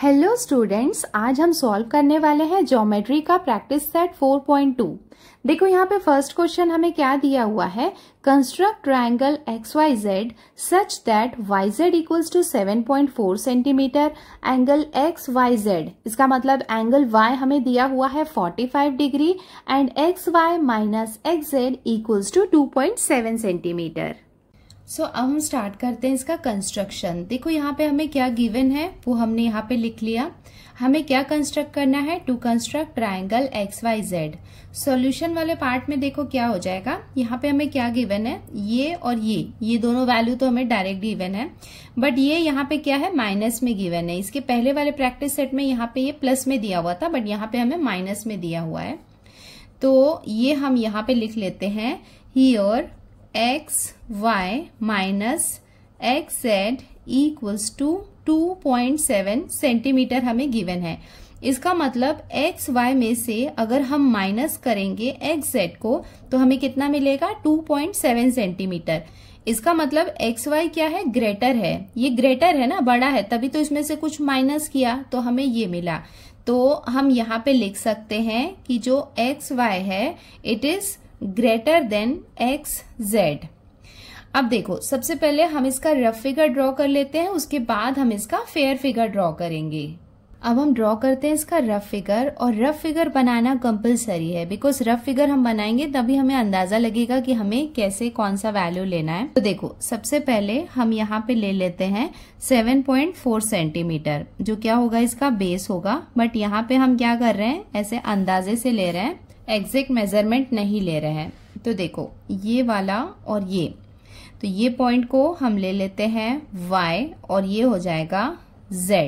hello students आज हम solve करने वाले हैं ज्योमेट्री का प्रैक्टिस सेट 4.2 देखो यहाँ पे फर्स्ट क्वेश्चन हमें क्या दिया हुआ है construct triangle X Y Z such that Y Z equals to 7.4 centimetre angle X Y Z इसका मतलब एंगल वाई हमें दिया हुआ है 45 degree and X Y minus X Z equals to seven centimetre so so, अब हम start करते हैं इसका कंस्ट्रक्शन देखो यहाँ पे हमें क्या गिवन है वो हमने यहाँ पे लिख लिया हमें क्या कंस्ट्रक्ट करना है to construct triangle X Y Z solution वाले पार्ट में देखो क्या हो जाएगा यहाँ पे हमें क्या गिवन है ये और ये ये दोनों वैल्यू तो हमें डायरेक्ट गिवन है बट ये यहाँ पे क्या है माइनस में गिवन है इसके पहले वाले प्रैक्टिस सेट में यहाँ पे ये प्लस में दिया हुआ था बट यहाँ पे हमें माइनस में दिया हुआ है तो ये हम यहाँ पे लिख लेते हैं ही और X Y minus X Z equals to two point seven centimetre हमें गिवन है इसका मतलब एक्स वाई में से अगर हम माइनस करेंगे एक्स जेड को तो हमें कितना मिलेगा टू पॉइंट सेवन सेंटीमीटर इसका मतलब एक्स वाई क्या है ग्रेटर है ये ग्रेटर है ना बड़ा है तभी तो इसमें से कुछ माइनस किया तो हमें ये मिला तो हम यहाँ पे लिख सकते हैं कि जो एक्स वाई है it is greater than X Z अब देखो सबसे पहले हम इसका रफ फिगर ड्रॉ कर लेते हैं उसके बाद हम इसका फेयर फिगर ड्रॉ करेंगे अब हम ड्रॉ करते हैं इसका रफ फिगर और रफ फिगर बनाना कंपलसरी है बिकॉज रफ फिगर हम बनाएंगे तभी हमें अंदाजा लगेगा कि हमें कैसे कौन सा वैल्यू लेना है तो देखो सबसे पहले हम यहाँ पे ले लेते हैं 7.4 सेंटीमीटर जो क्या होगा इसका बेस होगा बट यहाँ पे हम क्या कर रहे हैं ऐसे अंदाजे से ले रहे हैं एग्जैक्ट मेजरमेंट नहीं ले रहे हैं तो देखो ये वाला और ये तो ये पॉइंट को हम ले लेते हैं y और ये हो जाएगा z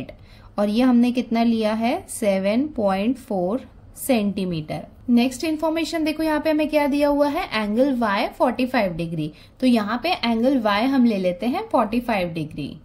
और ये हमने कितना लिया है 7.4 सेंटीमीटर नेक्स्ट इन्फॉर्मेशन देखो यहाँ पे हमें क्या दिया हुआ है एंगल y 45 डिग्री तो यहाँ पे एंगल y हम ले लेते हैं 45 डिग्री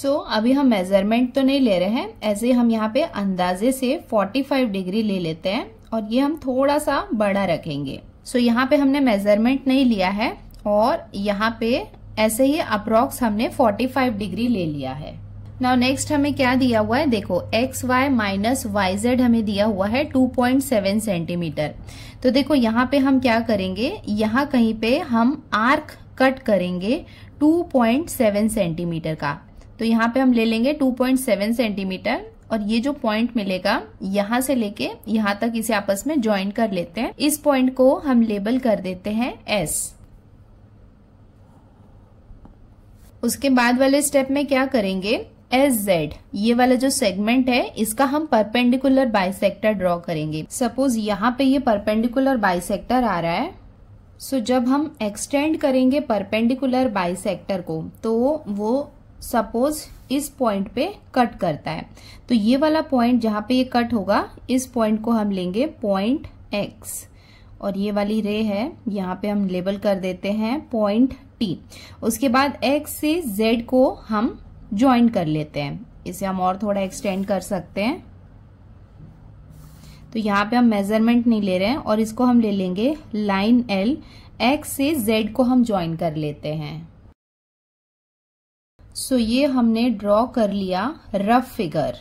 सो so, अभी हम मेजरमेंट तो नहीं ले रहे हैं ऐसे हम यहाँ पे अंदाजे से 45 डिग्री ले लेते हैं और ये हम थोड़ा सा बड़ा रखेंगे सो so, यहाँ पे हमने मेजरमेंट नहीं लिया है और यहाँ पे ऐसे ही अप्रोक्स हमने 45 डिग्री ले लिया है नाउ नेक्स्ट हमें क्या दिया हुआ है देखो X Y minus Y Z हमें दिया हुआ है 2.7 सेंटीमीटर तो देखो यहाँ पे हम क्या करेंगे यहाँ कहीं पे हम आर्क कट करेंगे 2.7 सेंटीमीटर का तो यहाँ पे हम ले लेंगे 2.7 सेंटीमीटर और ये जो पॉइंट मिलेगा यहाँ से लेके यहाँ तक इसे आपस में ज्वाइन कर लेते हैं इस पॉइंट को हम लेबल कर देते हैं एस उसके बाद वाले स्टेप में क्या करेंगे एस जेड ये वाला जो सेगमेंट है इसका हम परपेंडिकुलर बाइसेक्टर ड्रॉ करेंगे सपोज यहाँ पे ये परपेंडिकुलर बाइसेक्टर आ रहा है सो so, जब हम एक्सटेंड करेंगे परपेंडिकुलर बाइसेक्टर को तो वो सपोज इस पॉइंट पे कट करता है तो ये वाला पॉइंट जहां पे ये कट होगा इस पॉइंट को हम लेंगे पॉइंट एक्स और ये वाली रे है यहां पे हम लेबल कर देते हैं पॉइंट टी उसके बाद एक्स से जेड को हम ज्वाइन कर लेते हैं इसे हम और थोड़ा एक्सटेंड कर सकते हैं तो यहां पे हम मेजरमेंट नहीं ले रहे हैं और इसको हम ले लेंगे लाइन एल एक्स से जेड को हम ज्वाइन कर लेते हैं सो ये हमने ड्रॉ कर लिया रफ फिगर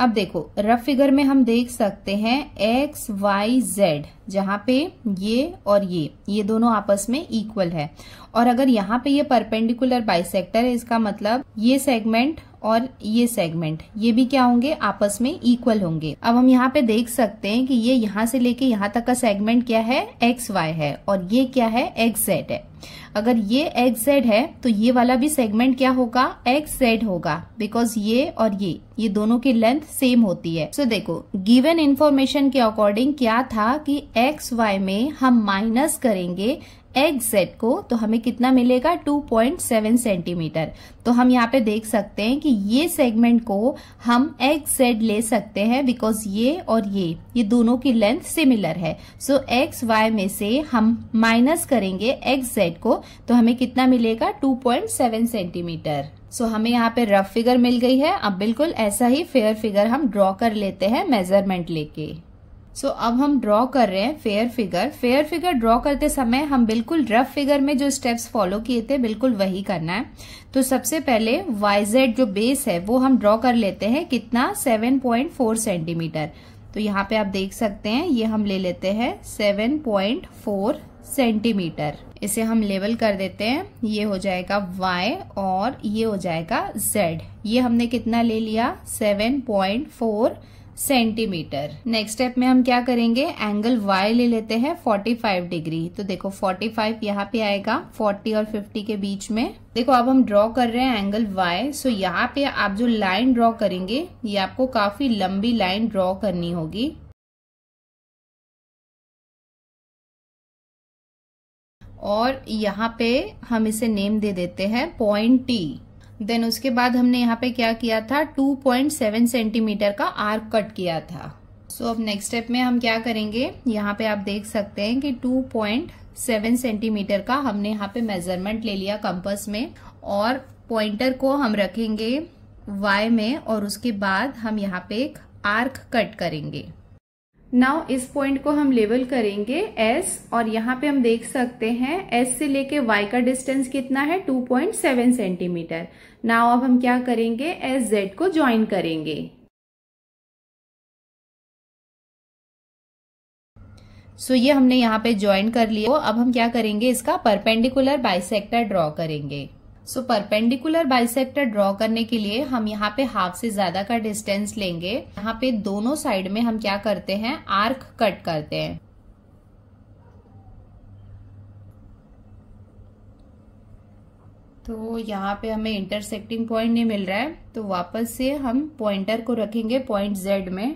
अब देखो रफ फिगर में हम देख सकते हैं एक्स वाई जेड जहां पे ये और ये ये दोनों आपस में इक्वल है और अगर यहाँ पे ये परपेंडिकुलर बाइसेक्टर है इसका मतलब ये सेगमेंट और ये सेगमेंट ये भी क्या होंगे आपस में इक्वल होंगे अब हम यहाँ पे देख सकते हैं कि ये यहाँ से लेके यहाँ तक का सेगमेंट क्या है एक्स वाई है और ये क्या है एक्स जेड है अगर ये एक्स जेड है तो ये वाला भी सेगमेंट क्या होगा एक्स जेड होगा बिकॉज ये और ये ये दोनों की लेंथ सेम होती है सो so, देखो गिवन इन्फॉर्मेशन के अकॉर्डिंग क्या था कि एक्स वाई में हम माइनस करेंगे एग सेट को तो हमें कितना मिलेगा 2.7 सेंटीमीटर तो हम यहाँ पे देख सकते हैं कि ये सेगमेंट को हम एग सेट ले सकते हैं बिकॉज ये और ये ये दोनों की लेंथ सिमिलर है सो एक्स वाई में से हम माइनस करेंगे एक्स जेड को तो हमें कितना मिलेगा 2.7 सेंटीमीटर सो so, हमें यहाँ पे रफ फिगर मिल गई है अब बिल्कुल ऐसा ही फेयर फिगर हम ड्रॉ कर लेते हैं मेजरमेंट लेके सो so, अब हम ड्रॉ कर रहे हैं fair figure fair figure draw करते समय हम बिल्कुल रफ फिगर में जो स्टेप्स फॉलो किए थे बिल्कुल वही करना है तो सबसे पहले वाइजेड जो बेस है वो हम ड्रॉ कर लेते हैं कितना 7.4 सेंटीमीटर तो यहाँ पे आप देख सकते हैं ये हम ले लेते हैं 7.4 सेंटीमीटर इसे हम लेवल कर देते हैं ये हो जाएगा वाई और ये हो जाएगा जेड ये हमने कितना ले लिया सेवन सेंटीमीटर नेक्स्ट स्टेप में हम क्या करेंगे एंगल वाई ले लेते हैं 45 डिग्री तो देखो 45 यहाँ पे आएगा 40 और 50 के बीच में देखो अब हम ड्रॉ कर रहे हैं एंगल वाई सो यहाँ पे आप जो लाइन ड्रॉ करेंगे ये आपको काफी लंबी लाइन ड्रॉ करनी होगी और यहाँ पे हम इसे नेम दे देते हैं पॉइंट टी देन उसके बाद हमने यहाँ पे क्या किया था 2.7 सेंटीमीटर का आर्क कट किया था सो so, अब नेक्स्ट स्टेप में हम क्या करेंगे यहाँ पे आप देख सकते हैं कि 2.7 सेंटीमीटर का हमने यहाँ पे मेजरमेंट ले लिया कंपस में और पॉइंटर को हम रखेंगे वाई में और उसके बाद हम यहाँ पे एक आर्क कट करेंगे नाउ इस पॉइंट को हम लेवल करेंगे एस और यहाँ पे हम देख सकते हैं एस से लेके वाई का डिस्टेंस कितना है 2.7 सेंटीमीटर नाउ अब हम क्या करेंगे एस जेड को ज्वाइन करेंगे सो so, ये हमने यहाँ पे ज्वाइन कर लिया अब हम क्या करेंगे इसका परपेंडिकुलर बाइसेक्टर ड्रॉ करेंगे सो परपेंडिकुलर बाइसेक्टर ड्रॉ करने के लिए हम यहाँ पे हाफ से ज्यादा का डिस्टेंस लेंगे यहाँ पे दोनों साइड में हम क्या करते हैं आर्क कट करते हैं तो यहाँ पे हमें इंटरसेक्टिंग पॉइंट नहीं मिल रहा है तो वापस से हम पॉइंटर को रखेंगे पॉइंट जेड में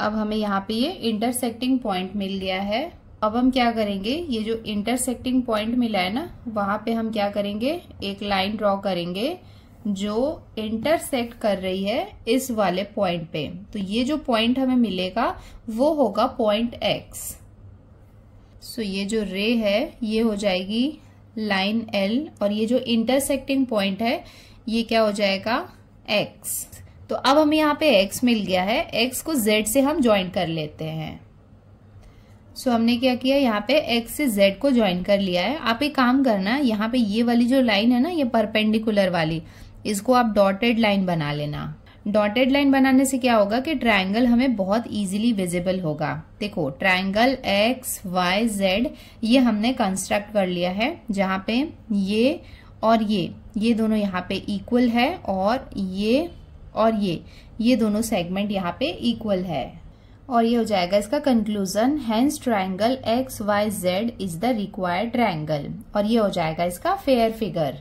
अब हमें यहाँ पे ये इंटरसेक्टिंग पॉइंट मिल गया है अब हम क्या करेंगे ये जो इंटरसेक्टिंग पॉइंट मिला है ना वहां पे हम क्या करेंगे एक लाइन ड्रॉ करेंगे जो इंटरसेक्ट कर रही है इस वाले पॉइंट पे तो ये जो पॉइंट हमें मिलेगा वो होगा पॉइंट एक्स सो ये जो रे है ये हो जाएगी लाइन एल और ये जो इंटरसेक्टिंग पॉइंट है ये क्या हो जाएगा एक्स तो अब हमें यहाँ पे एक्स मिल गया है एक्स को जेड से हम ज्वाइन कर लेते हैं सो हमने क्या किया यहाँ पे एक्स से जेड को ज्वाइन कर लिया है आप एक काम करना यहाँ पे ये वाली जो लाइन है ना ये परपेंडिकुलर वाली इसको आप डॉटेड लाइन बना लेना डॉटेड लाइन बनाने से क्या होगा कि ट्रायंगल हमें बहुत इजीली विजिबल होगा देखो ट्रायंगल एक्स वाई जेड ये हमने कंस्ट्रक्ट कर लिया है जहाँ पे ये और ये ये दोनों यहाँ पे इक्वल है और ये और ये ये दोनों सेगमेंट यहाँ पे इक्वल है और ये हो जाएगा इसका conclusion hence triangle X Y Z is the required triangle और ये हो जाएगा इसका फेयर फिगर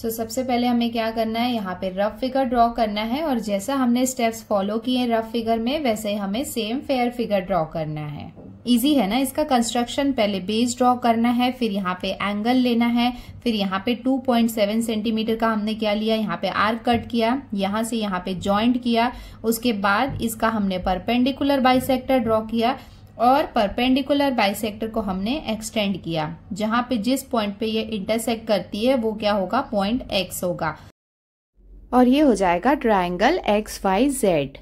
सो so, सबसे पहले हमें क्या करना है यहाँ पे रफ फिगर ड्रॉ करना है और जैसा हमने स्टेप्स फॉलो किए रफ फिगर में वैसे हमें सेम फेयर फिगर ड्रॉ करना है इजी है ना इसका कंस्ट्रक्शन पहले बेस ड्रॉ करना है फिर यहाँ पे एंगल लेना है फिर यहाँ पे 2.7 सेंटीमीटर का हमने क्या लिया यहाँ पे आर्क कट किया यहाँ से यहाँ पे ज्वाइंट किया उसके बाद इसका हमने परपेंडिकुलर बाइसेक्टर ड्रॉ किया और परपेंडिकुलर बाइसेक्टर को हमने एक्सटेंड किया जहां पे जिस पॉइंट पे ये इंटरसेक्ट करती है वो क्या होगा पॉइंट एक्स होगा और ये हो जाएगा ट्राइंगल एक्स वाई जेड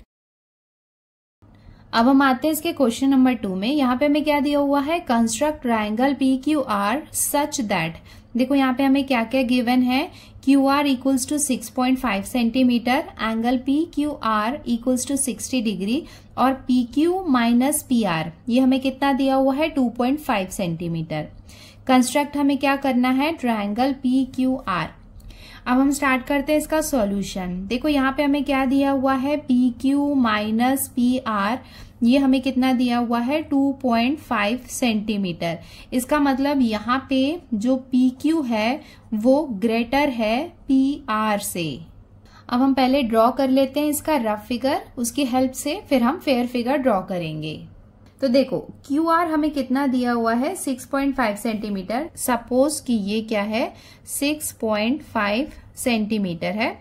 अब हम आते हैं इसके क्वेश्चन नंबर टू में यहाँ पे हमें क्या दिया हुआ है construct triangle P Q R such that देखो यहाँ पे हमें क्या क्या गिवन है Q R equals to six point five centimetre angle P Q R equals to sixty degree और P Q minus P R ये हमें कितना दिया हुआ है two point five centimetre construct हमें क्या करना है ट्राइंगल पी क्यू आर अब हम स्टार्ट करते हैं इसका सॉल्यूशन देखो यहाँ पे हमें क्या दिया हुआ है P Q minus P R ये हमें कितना दिया हुआ है 2.5 सेंटीमीटर इसका मतलब यहाँ पे जो पी क्यू है वो ग्रेटर है पी आर से अब हम पहले ड्रॉ कर लेते हैं इसका रफ फिगर उसकी हेल्प से फिर हम फेयर फिगर ड्रॉ करेंगे तो देखो क्यू आर हमें कितना दिया हुआ है 6.5 सेंटीमीटर सपोज कि ये क्या है 6.5 सेंटीमीटर है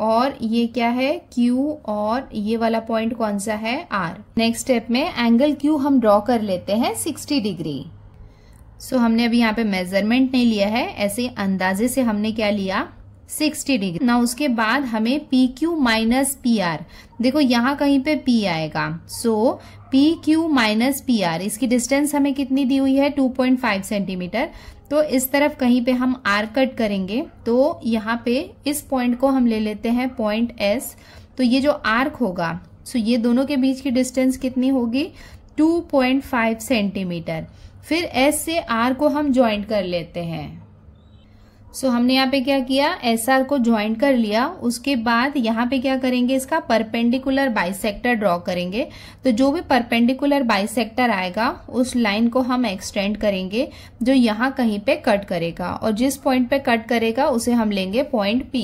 और ये क्या है Q और ये वाला पॉइंट कौन सा है R नेक्स्ट स्टेप में एंगल Q हम ड्रॉ कर लेते हैं 60 डिग्री सो so, हमने अभी यहाँ पे मेजरमेंट नहीं लिया है ऐसे अंदाजे से हमने क्या लिया 60 डिग्री ना उसके बाद हमें P Q minus P R देखो यहाँ कहीं पे P आएगा so P Q minus P R इसकी डिस्टेंस हमें कितनी दी हुई है 2.5 सेंटीमीटर तो इस तरफ कहीं पे हम आर कट करेंगे तो यहाँ पे इस पॉइंट को हम ले लेते हैं पॉइंट एस तो ये जो आर्क होगा सो ये दोनों के बीच की डिस्टेंस कितनी होगी 2.5 सेंटीमीटर फिर एस से आर को हम ज्वाइंट कर लेते हैं सो so, हमने यहाँ पे क्या किया एस आर को ज्वाइन कर लिया उसके बाद यहाँ पे क्या करेंगे इसका परपेंडिकुलर बाइसेक्टर ड्रॉ करेंगे तो जो भी परपेंडिकुलर बाइसेक्टर आएगा उस लाइन को हम एक्सटेंड करेंगे जो यहाँ कहीं पे कट करेगा और जिस पॉइंट पे कट करेगा उसे हम लेंगे पॉइंट पी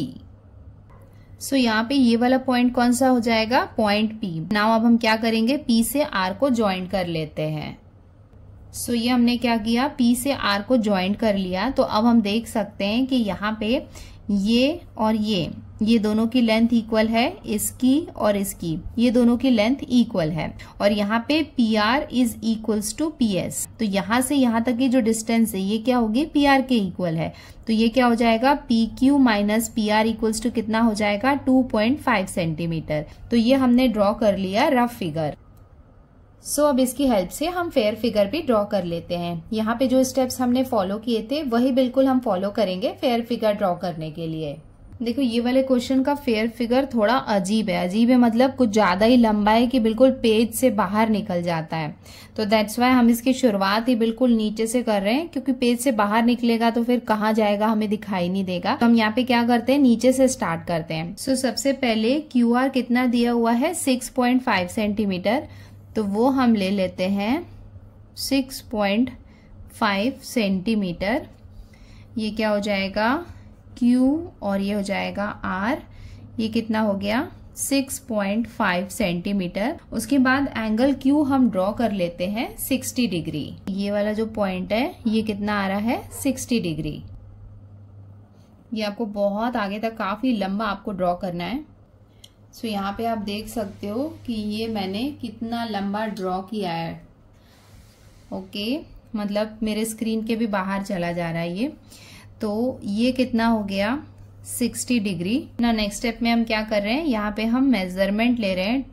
सो so, यहाँ पे ये वाला पॉइंट कौन सा हो जाएगा पॉइंट पी नाउ अब हम क्या करेंगे पी से आर को ज्वाइंट कर लेते हैं सो ये हमने क्या किया P से R को ज्वाइंट कर लिया तो अब हम देख सकते हैं कि यहाँ पे ये और ये ये दोनों की लेंथ इक्वल है इसकी और इसकी ये दोनों की लेंथ इक्वल है और यहाँ पे P R is equals to P S तो यहाँ से यहाँ तक की जो डिस्टेंस है ये क्या होगी पी आर के इक्वल है तो ये क्या हो जाएगा P Q minus P R equals to कितना हो जाएगा टू पॉइंट फाइव सेंटीमीटर तो ये हमने ड्रॉ कर लिया रफ फिगर सो अब इसकी हेल्प से हम फेयर फिगर भी ड्रॉ कर लेते हैं यहाँ पे जो स्टेप्स हमने फॉलो किए थे वही बिल्कुल हम फॉलो करेंगे फेयर फिगर ड्रॉ करने के लिए देखो ये वाले क्वेश्चन का फेयर फिगर थोड़ा अजीब है अजीब है मतलब कुछ ज़्यादा ही लंबा है कि बिल्कुल पेज से बाहर निकल जाता है तो दैट्स वाई हम इसकी शुरुआत ही बिल्कुल नीचे से कर रहे हैं क्योंकि पेज से बाहर निकलेगा तो फिर कहाँ जाएगा हमें दिखाई नहीं देगा तो हम यहाँ पे क्या करते हैं नीचे से स्टार्ट करते हैं सो so, सबसे पहले क्यू कितना दिया हुआ है सिक्स सेंटीमीटर तो वो हम ले लेते हैं सिक्स पॉइंट फाइव सेंटीमीटर ये क्या हो जाएगा क्यू और ये हो जाएगा आर ये कितना हो गया 6.5 सेंटीमीटर उसके बाद एंगल क्यू हम ड्रॉ कर लेते हैं 60 डिग्री ये वाला जो पॉइंट है ये कितना आ रहा है 60 डिग्री ये आपको बहुत आगे तक काफी लंबा आपको ड्रॉ करना है सो so, यहाँ पे आप देख सकते हो कि ये मैंने कितना लंबा ड्रॉ किया है ओके okay, मतलब मेरे स्क्रीन के भी बाहर चला जा रहा है ये तो ये कितना हो गया 60 डिग्री ना नेक्स्ट स्टेप में हम क्या कर रहे हैं यहाँ पे हम मेजरमेंट ले रहे हैं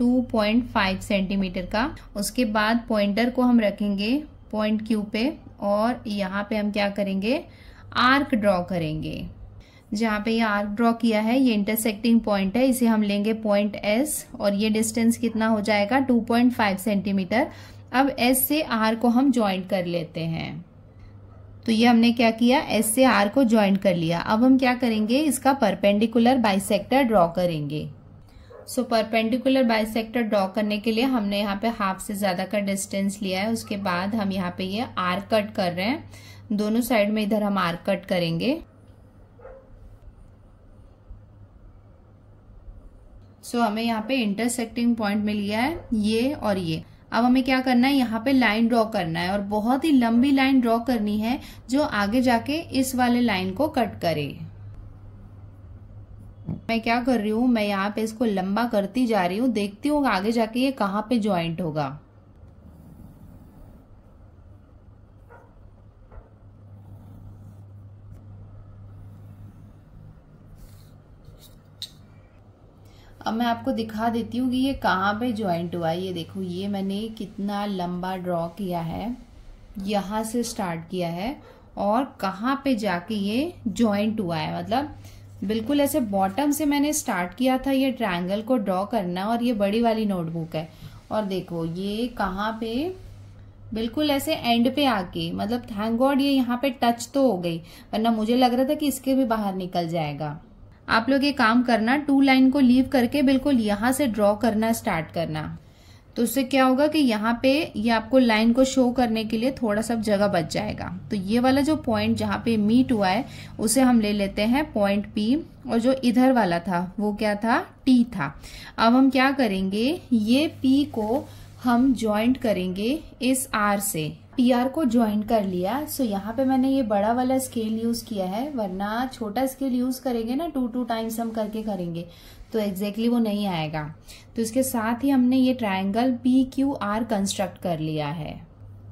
2.5 सेंटीमीटर का उसके बाद पॉइंटर को हम रखेंगे पॉइंट क्यू पे और यहाँ पे हम क्या करेंगे आर्क ड्रॉ करेंगे जहाँ पे ये आर्क ड्रॉ किया है ये इंटरसेक्टिंग पॉइंट है इसे हम लेंगे पॉइंट एस और ये डिस्टेंस कितना हो जाएगा 2.5 सेंटीमीटर अब एस से आर को हम ज्वाइंट कर लेते हैं तो ये हमने क्या किया एस से आर को ज्वाइंट कर लिया अब हम क्या करेंगे इसका परपेंडिकुलर बाइसेक्टर ड्रॉ करेंगे सो परपेंडिकुलर बाइसेक्टर ड्रॉ करने के लिए हमने यहाँ पे हाफ से ज़्यादा का डिस्टेंस लिया है उसके बाद हम यहाँ पे ये आर कट कर रहे हैं दोनों साइड में इधर हम आर कट करेंगे सो so, हमें यहाँ पे इंटरसेक्टिंग पॉइंट मिल गया है ये और ये अब हमें क्या करना है यहाँ पे लाइन ड्रॉ करना है और बहुत ही लंबी लाइन ड्रॉ करनी है जो आगे जाके इस वाले लाइन को कट करे मैं क्या कर रही हूँ मैं यहाँ पे इसको लंबा करती जा रही हूँ देखती हूँ आगे जाके ये कहाँ पे ज्वाइंट होगा अब मैं आपको दिखा देती हूँ कि ये कहाँ पे ज्वाइंट हुआ है ये देखो ये मैंने कितना लंबा ड्रॉ किया है यहाँ से स्टार्ट किया है और कहाँ पे जाके ये ज्वाइंट हुआ है मतलब बिल्कुल ऐसे बॉटम से मैंने स्टार्ट किया था ये ट्रायंगल को ड्रॉ करना और ये बड़ी वाली नोटबुक है और देखो ये कहाँ पे बिल्कुल ऐसे एंड पे आके मतलब थैंक गॉड ये यहाँ पे टच तो हो गई वरना मुझे लग रहा था कि इसके भी बाहर निकल जाएगा आप लोग ये काम करना टू लाइन को लीव करके बिल्कुल यहाँ से ड्रॉ करना स्टार्ट करना तो उससे क्या होगा कि यहाँ पे ये आपको लाइन को शो करने के लिए थोड़ा सा जगह बच जाएगा तो ये वाला जो पॉइंट जहाँ पे मीट हुआ है उसे हम ले लेते हैं पॉइंट पी और जो इधर वाला था वो क्या था टी था अब हम क्या करेंगे ये पी को हम ज्वाइंट करेंगे इस आर से पीआर को ज्वाइन कर लिया सो so, यहाँ पे मैंने ये बड़ा वाला स्केल यूज किया है वरना छोटा स्केल यूज करेंगे ना टू टू टाइम्स हम करके करेंगे तो एग्जैक्टली exactly वो नहीं आएगा तो इसके साथ ही हमने ये triangle P Q R construct कर लिया है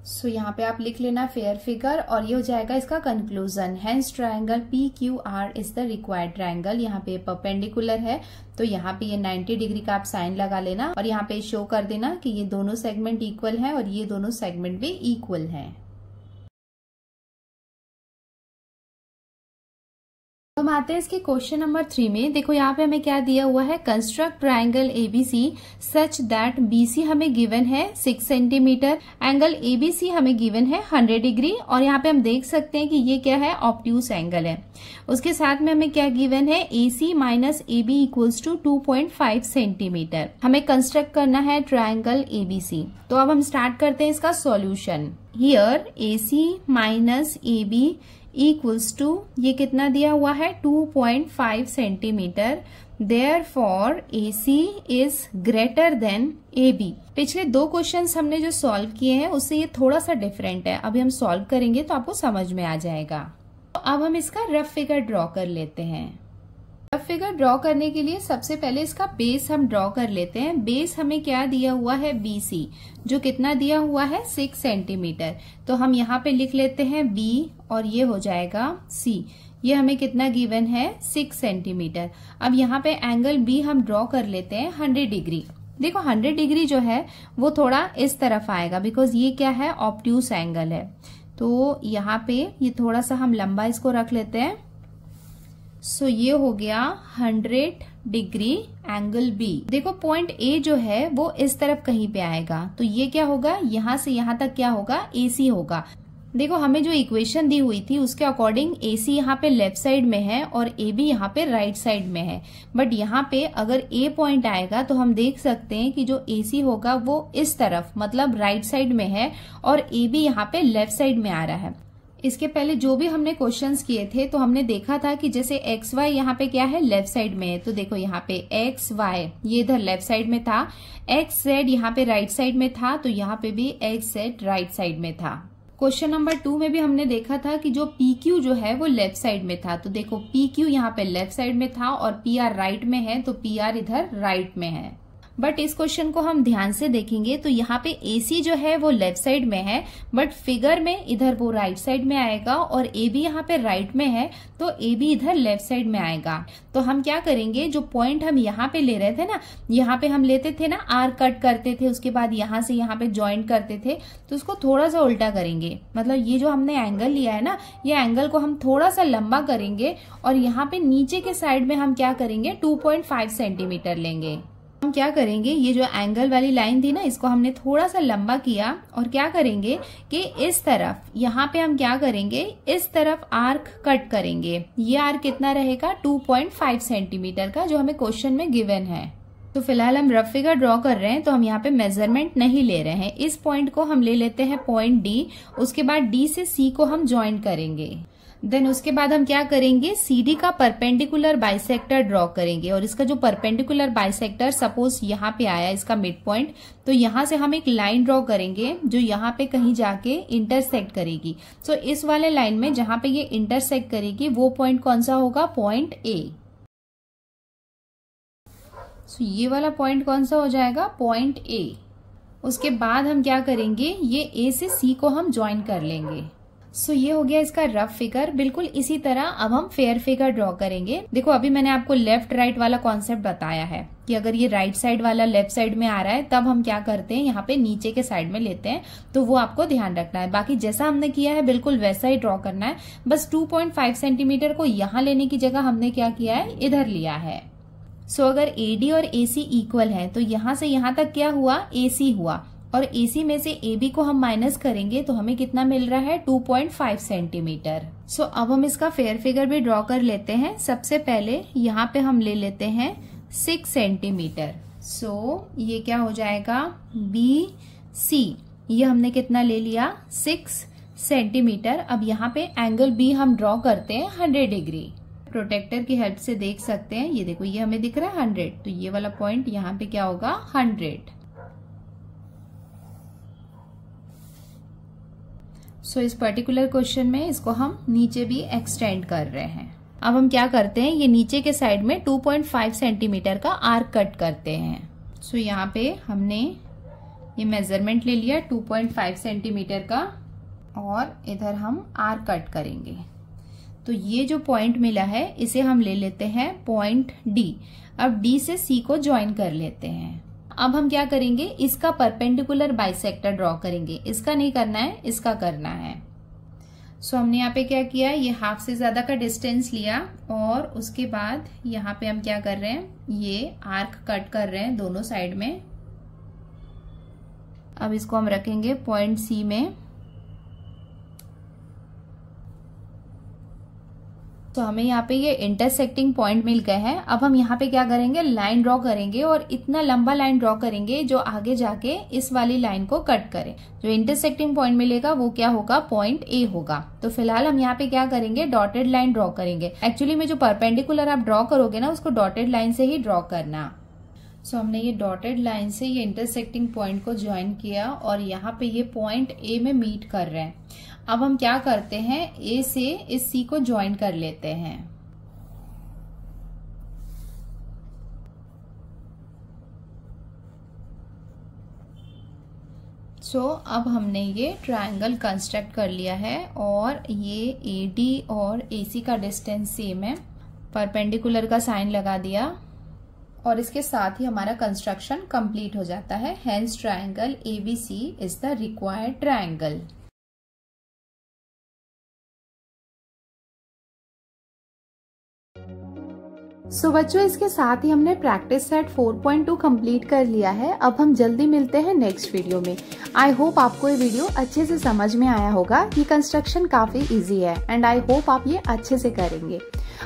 सो so, यहाँ पे आप लिख लेना फेयर फिगर और ये हो जाएगा इसका conclusion hence triangle P Q R is the required triangle यहाँ पे परपेंडिकुलर है तो यहाँ पे ये 90 डिग्री का आप साइन लगा लेना और यहाँ पे शो कर देना कि ये दोनों सेगमेंट इक्वल है और ये दोनों सेगमेंट भी इक्वल है हम आते हैं इसके क्वेश्चन नंबर थ्री में देखो यहाँ पे हमें क्या दिया हुआ है construct triangle ABC such that BC हमें गिवन है सिक्स सेंटीमीटर एंगल एबीसी हमें गिवन है हंड्रेड डिग्री और यहाँ पे हम देख सकते हैं कि ये क्या है ऑप्टूस एंगल है उसके साथ में हमें क्या गिवन है A C minus A B equals to two point five centimetre हमें कंस्ट्रक्ट करना है ट्राइंगल एबीसी तो अब हम स्टार्ट करते हैं इसका solution here A C minus A B equals to ये कितना दिया हुआ है 2.5 centimetre therefore A C is greater than A B पिछले दो क्वेश्चन हमने जो सॉल्व किए हैं उससे ये थोड़ा सा डिफरेंट है अभी हम सॉल्व करेंगे तो आपको समझ में आ जाएगा तो अब हम इसका रफ फिगर ड्रॉ कर लेते हैं रफ फिगर ड्रॉ करने के लिए सबसे पहले इसका बेस हम ड्रॉ कर लेते हैं बेस हमें क्या दिया हुआ है बी सी जो कितना दिया हुआ है सिक्स सेंटीमीटर तो हम यहाँ पे लिख लेते हैं बी और ये हो जाएगा सी ये हमें कितना गिवन है सिक्स सेंटीमीटर अब यहाँ पे एंगल बी हम ड्रॉ कर लेते हैं हंड्रेड डिग्री देखो हंड्रेड डिग्री जो है वो थोड़ा इस तरफ आएगा बिकॉज ये क्या है ऑप्ट्यूस एंगल है तो यहाँ पे ये थोड़ा सा हम लंबा इसको रख लेते हैं सो ये हो गया हंड्रेड डिग्री एंगल बी देखो पॉइंट ए जो है वो इस तरफ कहीं पे आएगा तो ये क्या होगा यहां से यहां तक क्या होगा सी होगा देखो हमें जो इक्वेशन दी हुई थी उसके अकॉर्डिंग ए सी यहाँ पे लेफ्ट साइड में है और ए बी यहाँ पे राइट right साइड में है बट यहाँ पे अगर ए पॉइंट आएगा तो हम देख सकते हैं कि जो ए सी होगा वो इस तरफ मतलब राइट right साइड में है और ए बी यहाँ पे लेफ्ट साइड में आ रहा है इसके पहले जो भी हमने क्वेश्चंस किए थे तो हमने देखा था कि जैसे एक्स वाई यहाँ पे क्या है लेफ्ट साइड में है तो देखो यहाँ पे एक्स वाई ये इधर लेफ्ट साइड में था एक्स जेड यहाँ पे राइट right साइड में था तो यहाँ पे भी एक्स जेड राइट साइड में था क्वेश्चन नंबर टू में भी हमने देखा था कि जो पी क्यू जो है वो लेफ्ट साइड में था तो देखो पी क्यू यहाँ पे लेफ्ट साइड में था और पी आर राइट में है तो पी आर इधर राइट में है बट इस क्वेश्चन को हम ध्यान से देखेंगे तो यहाँ पे एसी जो है वो लेफ्ट साइड में है बट फिगर में इधर वो राइट साइड में आएगा और ए बी यहाँ पे राइट में है तो ए बी इधर लेफ्ट साइड में आएगा तो हम क्या करेंगे जो पॉइंट हम यहाँ पे ले रहे थे ना यहाँ पे हम लेते थे ना आर कट करते थे उसके बाद यहाँ से यहाँ पे ज्वाइन करते थे तो उसको थोड़ा सा उल्टा करेंगे मतलब ये जो हमने एंगल लिया है ना ये एंगल को हम थोड़ा सा लंबा करेंगे और यहाँ पे नीचे के साइड में हम क्या करेंगे टू सेंटीमीटर लेंगे हम क्या करेंगे ये जो एंगल वाली लाइन थी ना इसको हमने थोड़ा सा लंबा किया और क्या करेंगे कि इस तरफ यहाँ पे हम क्या करेंगे इस तरफ आर्क कट करेंगे ये आर्क कितना रहेगा 2.5 सेंटीमीटर का जो हमें क्वेश्चन में गिवन है तो फिलहाल हम रफ फिगर ड्रॉ कर रहे हैं तो हम यहाँ पे मेजरमेंट नहीं ले रहे हैं इस पॉइंट को हम ले लेते हैं पॉइंट डी उसके बाद डी से सी को हम ज्वाइन करेंगे देन उसके बाद हम क्या करेंगे सीडी का परपेंडिकुलर बाइसेक्टर ड्रॉ करेंगे और इसका जो परपेंडिकुलर बाइसेक्टर सपोज यहाँ पे आया इसका मिड पॉइंट तो यहाँ से हम एक लाइन ड्रॉ करेंगे जो यहाँ पे कहीं जाके इंटरसेक्ट करेगी सो so, इस वाले लाइन में जहां पे ये इंटरसेक्ट करेगी वो पॉइंट कौन सा होगा पॉइंट ए सो ये वाला पॉइंट कौन सा हो जाएगा पॉइंट ए उसके बाद हम क्या करेंगे ये ए से सी को हम ज्वाइन कर लेंगे सो so, ये हो गया इसका रफ फिगर बिल्कुल इसी तरह अब हम फेयर फिगर ड्रॉ करेंगे देखो अभी मैंने आपको लेफ्ट राइट वाला कॉन्सेप्ट बताया है कि अगर ये राइट साइड वाला लेफ्ट साइड में आ रहा है तब हम क्या करते हैं यहाँ पे नीचे के साइड में लेते हैं तो वो आपको ध्यान रखना है बाकी जैसा हमने किया है बिल्कुल वैसा ही ड्रॉ करना है बस 2.5 सेंटीमीटर को यहाँ लेने की जगह हमने क्या किया है इधर लिया है सो so, अगर एडी और एसी इक्वल है तो यहाँ से यहाँ तक क्या हुआ एसी हुआ और एसी में से ए बी को हम माइनस करेंगे तो हमें कितना मिल रहा है 2.5 सेंटीमीटर सो अब हम इसका फेयर फिगर भी ड्रॉ कर लेते हैं सबसे पहले यहाँ पे हम ले लेते हैं सिक्स सेंटीमीटर सो ये क्या हो जाएगा बी सी ये हमने कितना ले लिया सिक्स सेंटीमीटर अब यहाँ पे एंगल बी हम ड्रॉ करते हैं हंड्रेड डिग्री प्रोटेक्टर की हेल्प से देख सकते हैं ये देखो ये हमें दिख रहा है हंड्रेड तो ये वाला पॉइंट यहाँ पे क्या होगा हंड्रेड सो इस पर्टिकुलर क्वेश्चन में इसको हम नीचे भी एक्सटेंड कर रहे हैं अब हम क्या करते हैं ये नीचे के साइड में 2.5 सेंटीमीटर का आर्क कट करते हैं सो so, यहाँ पे हमने ये मेजरमेंट ले लिया 2.5 सेंटीमीटर का और इधर हम आर कट करेंगे तो ये जो पॉइंट मिला है इसे हम ले लेते हैं पॉइंट डी अब डी से सी को ज्वाइन कर लेते हैं अब हम क्या करेंगे इसका परपेंडिकुलर बाइसेक्टर ड्रॉ करेंगे इसका नहीं करना है इसका करना है सो so, हमने यहाँ पे क्या किया ये हाफ से ज्यादा का डिस्टेंस लिया और उसके बाद यहाँ पे हम क्या कर रहे हैं ये आर्क कट कर रहे हैं दोनों साइड में अब इसको हम रखेंगे पॉइंट सी में तो हमें यहाँ पे ये इंटरसेक्टिंग पॉइंट मिल गए हैं अब हम यहाँ पे क्या करेंगे लाइन ड्रॉ करेंगे और इतना लंबा लाइन ड्रॉ करेंगे जो आगे जाके इस वाली लाइन को कट करे जो इंटरसेक्टिंग पॉइंट मिलेगा वो क्या होगा पॉइंट ए होगा तो फिलहाल हम यहाँ पे क्या करेंगे डॉटेड लाइन ड्रॉ करेंगे एक्चुअली में जो परपेंडिकुलर आप ड्रॉ करोगे ना उसको डॉटेड लाइन से ही ड्रॉ करना सो so, हमने ये डॉटेड लाइन से ये इंटरसेक्टिंग पॉइंट को ज्वाइन किया और यहाँ पे ये पॉइंट ए में मीट कर रहे हैं अब हम क्या करते हैं ए से इस सी को ज्वाइन कर लेते हैं सो so, अब हमने ये ट्रायंगल कंस्ट्रक्ट कर लिया है और ये ए डी और ए सी का डिस्टेंस सेम है परपेंडिकुलर का साइन लगा दिया और इसके साथ ही हमारा कंस्ट्रक्शन कंप्लीट हो जाता है hence triangle ABC is the required triangle so बच्चों इसके साथ ही हमने प्रैक्टिस सेट 4.2 कंप्लीट कर लिया है अब हम जल्दी मिलते हैं नेक्स्ट वीडियो में आई होप आपको ये वीडियो अच्छे से समझ में आया होगा ये कंस्ट्रक्शन काफी इजी है एंड आई होप आप ये अच्छे से करेंगे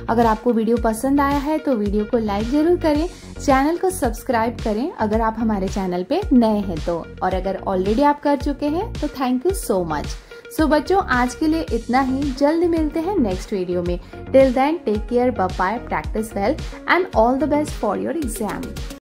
अगर आपको वीडियो पसंद आया है तो वीडियो को लाइक जरूर करें चैनल को सब्सक्राइब करें अगर आप हमारे चैनल पे नए हैं तो और अगर ऑलरेडी आप कर चुके हैं तो thank you so much so बच्चों आज के लिए इतना ही जल्द मिलते हैं नेक्स्ट वीडियो में till then take care bye practice well and all the best for your exam